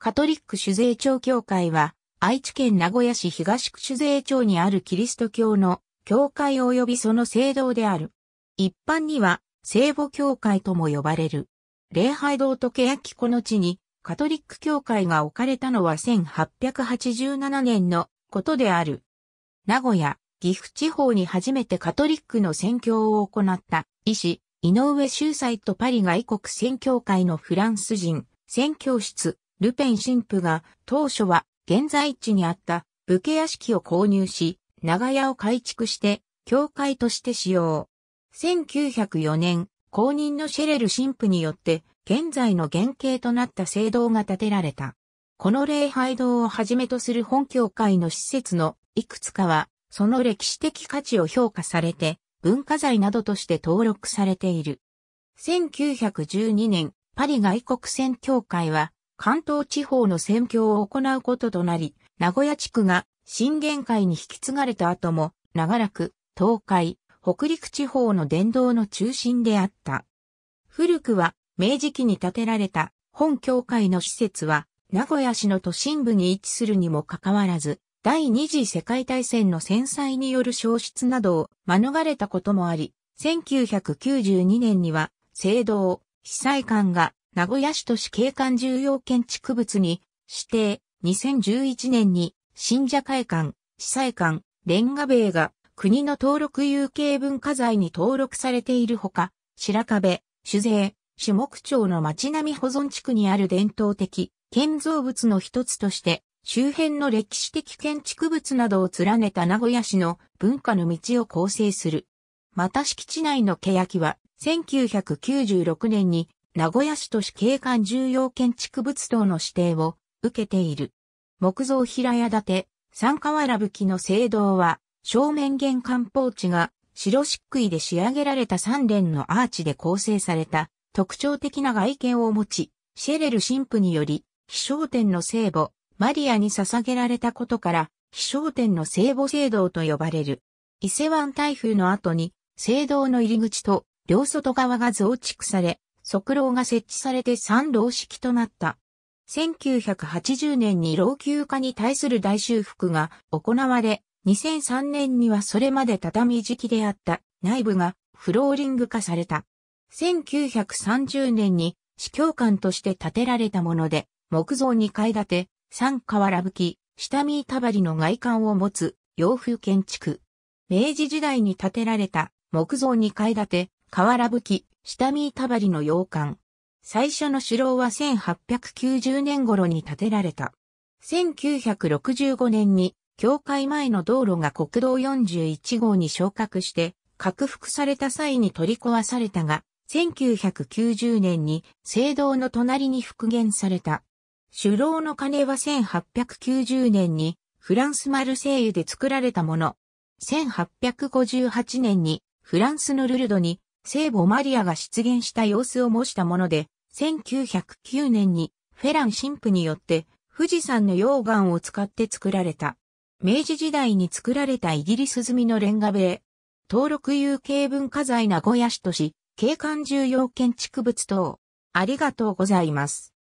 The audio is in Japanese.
カトリック主税庁協会は、愛知県名古屋市東区主税庁にあるキリスト教の教会及びその聖堂である。一般には、聖母教会とも呼ばれる。礼拝堂と欅この地に、カトリック教会が置かれたのは1887年のことである。名古屋、岐阜地方に初めてカトリックの宣教を行った医師、井上秀才とパリ外国宣教会のフランス人、宣教室、ルペン神父が当初は現在地にあった武家屋敷を購入し、長屋を改築して教会として使用。1904年、公認のシェレル神父によって現在の原型となった聖堂が建てられた。この礼拝堂をはじめとする本教会の施設のいくつかは、その歴史的価値を評価されて、文化財などとして登録されている。1912年、パリ外国船教会は、関東地方の選挙を行うこととなり、名古屋地区が震源界に引き継がれた後も、長らく東海、北陸地方の伝道の中心であった。古くは明治期に建てられた本教会の施設は、名古屋市の都心部に位置するにもかかわらず、第二次世界大戦の戦災による消失などを免れたこともあり、1992年には、聖堂、被災館が名古屋市都市景観重要建築物に指定、2011年に信者会館、司祭館、レンガ塀が国の登録有形文化財に登録されているほか、白壁、酒税、種目町の町並み保存地区にある伝統的建造物の一つとして、周辺の歴史的建築物などを連ねた名古屋市の文化の道を構成する。また敷地内の欅は1996年に名古屋市都市景観重要建築物等の指定を受けている。木造平屋建て、三河原器の聖堂は、正面玄関ポーチが白漆喰で仕上げられた三連のアーチで構成された特徴的な外見を持ち、シェレル神父により、飛翔天の聖母、マリアに捧げられたことから、飛翔天の聖母聖堂と呼ばれる。伊勢湾台風の後に、聖堂の入り口と両外側が増築され、側廊が設置されて三楼式となった。1980年に老朽化に対する大修復が行われ、2003年にはそれまで畳敷きであった内部がフローリング化された。1930年に司教官として建てられたもので、木造2階建て、三瓦吹き、下見板張りの外観を持つ洋風建築。明治時代に建てられた木造2階建て、瓦吹き、下見板張の洋館。最初の城は1890年頃に建てられた。1965年に、境界前の道路が国道41号に昇格して、拡幅された際に取り壊されたが、1990年に聖堂の隣に復元された。首楼の鐘は1890年にフランスマルセイユで作られたもの。1858年にフランスのルルドに聖母マリアが出現した様子を模したもので、1909年にフェラン神父によって富士山の溶岩を使って作られた。明治時代に作られたイギリス済みのレンガ塀。登録有形文化財名古屋市とし、景観重要建築物等。ありがとうございます。